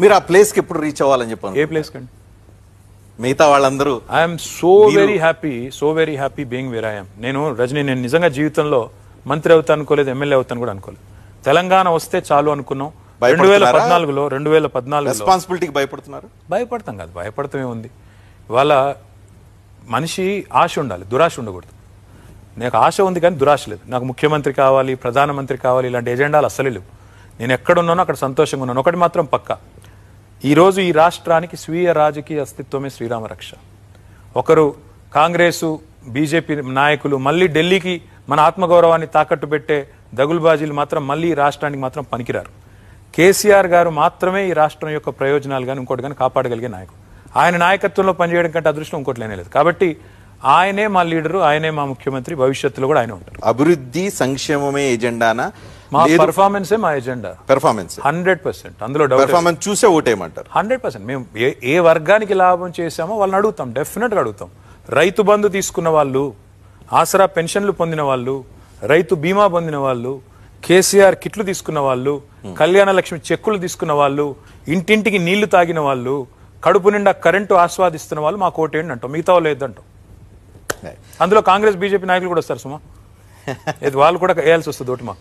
మీరు ఆ ప్లేస్ కి ఎప్పుడు రీచ్ అవ్వాలని చెప్పాను ఏ ప్లేస్ కండి మిగతా వాళ్ళందరూ I'm so very happy so very happy being where I'm నేను రజనీ నేను నిజంగా జీవితంలో మంత్రి అవుతా అనుకోలేదు ఎమ్మెల్యే అవుతాను కూడా అనుకోలేదు తెలంగాణ వస్తే చాలు అనుకున్నాం రెండు వేల పద్నాలుగులో రెండు వేల పద్నాలుగు రెస్పాన్సిబిలిటీకి భయపడుతున్నారు భయపడతాం కాదు భయపడతామే ఉంది ఇవాళ మనిషి ఆశ ఉండాలి దురాశ ఉండకూడదు నాకు ఆశ ఉంది కానీ దురాశ లేదు నాకు ముఖ్యమంత్రి కావాలి ప్రధానమంత్రి కావాలి ఇలాంటి ఎజెండాలు అస్సలు లేవు నేను ఎక్కడున్నానో అక్కడ సంతోషంగా ఉన్నాను ఒకటి మాత్రం పక్కా ఈరోజు ఈ రాష్ట్రానికి స్వీయ రాజకీయ అస్తిత్వమే శ్రీరామ రక్ష ఒకరు కాంగ్రెసు బీజేపీ నాయకులు మళ్ళీ ఢిల్లీకి మన ఆత్మగౌరవాన్ని తాకట్టు పెట్టే దగులుబాజీలు మాత్రం మళ్ళీ రాష్ట్రానికి మాత్రం పనికిరారు కేసీఆర్ గారు మాత్రమే ఈ రాష్ట్రం యొక్క ప్రయోజనాలు కానీ ఇంకోటి కానీ కాపాడగలిగే నాయకుడు ఆయన నాయకత్వంలో పనిచేయడం కంటే అదృష్టం ఇంకోటి లేదు కాబట్టి ఆయనే మా లీడరు ఆయనే మా ముఖ్యమంత్రి భవిష్యత్తులో కూడా ఆయన ఉంటారు అభివృద్ధి సంక్షేమమే ఎజెండానా మా పర్ఫార్మెన్సే మా ఎజెండా పెర్ఫార్మెన్స్ హండ్రెడ్ పర్సెంట్ అందులో పెర్ఫార్మెన్స్ చూసే ఓటేయమంటారు హండ్రెడ్ పర్సెంట్ మేము ఏ వర్గానికి లాభం చేశామో వాళ్ళని అడుగుతాం డెఫినెట్గా అడుగుతాం రైతు బంధు తీసుకున్న వాళ్ళు ఆసరా పెన్షన్లు పొందిన వాళ్ళు రైతు బీమా పొందిన వాళ్ళు కేసీఆర్ కిట్లు తీసుకున్న వాళ్ళు hmm. కళ్యాణ లక్ష్మి చెక్కులు తీసుకున్న వాళ్ళు ఇంటింటికి నీళ్లు తాగిన వాళ్ళు కడుపు నిండా కరెంటు ఆస్వాదిస్తున్న వాళ్ళు మాకు ఓటేయండి అంటాం మిగతా వాళ్ళు అందులో కాంగ్రెస్ బీజేపీ నాయకులు కూడా వస్తారు సుమా వాళ్ళు కూడా వేయాల్సి వస్తుంది ఓటు మాకు